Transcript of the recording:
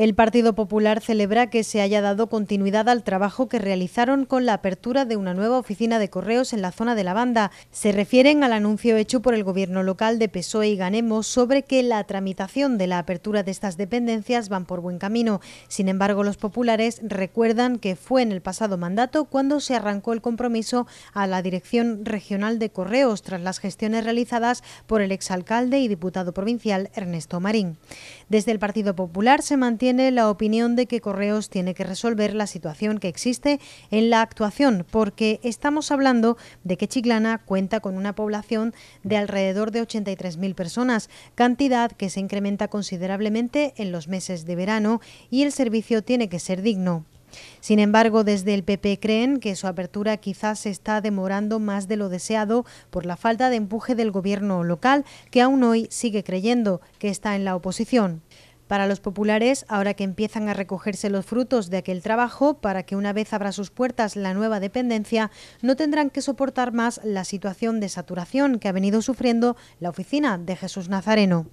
El Partido Popular celebra que se haya dado continuidad al trabajo que realizaron con la apertura de una nueva oficina de correos en la zona de la banda. Se refieren al anuncio hecho por el gobierno local de PSOE y Ganemos sobre que la tramitación de la apertura de estas dependencias van por buen camino. Sin embargo, los populares recuerdan que fue en el pasado mandato cuando se arrancó el compromiso a la Dirección Regional de Correos tras las gestiones realizadas por el exalcalde y diputado provincial Ernesto Marín. Desde el Partido Popular se mantiene tiene la opinión de que Correos tiene que resolver la situación que existe en la actuación, porque estamos hablando de que Chiclana cuenta con una población de alrededor de 83.000 personas, cantidad que se incrementa considerablemente en los meses de verano y el servicio tiene que ser digno. Sin embargo, desde el PP creen que su apertura quizás se está demorando más de lo deseado por la falta de empuje del gobierno local, que aún hoy sigue creyendo que está en la oposición. Para los populares, ahora que empiezan a recogerse los frutos de aquel trabajo, para que una vez abra sus puertas la nueva dependencia, no tendrán que soportar más la situación de saturación que ha venido sufriendo la oficina de Jesús Nazareno.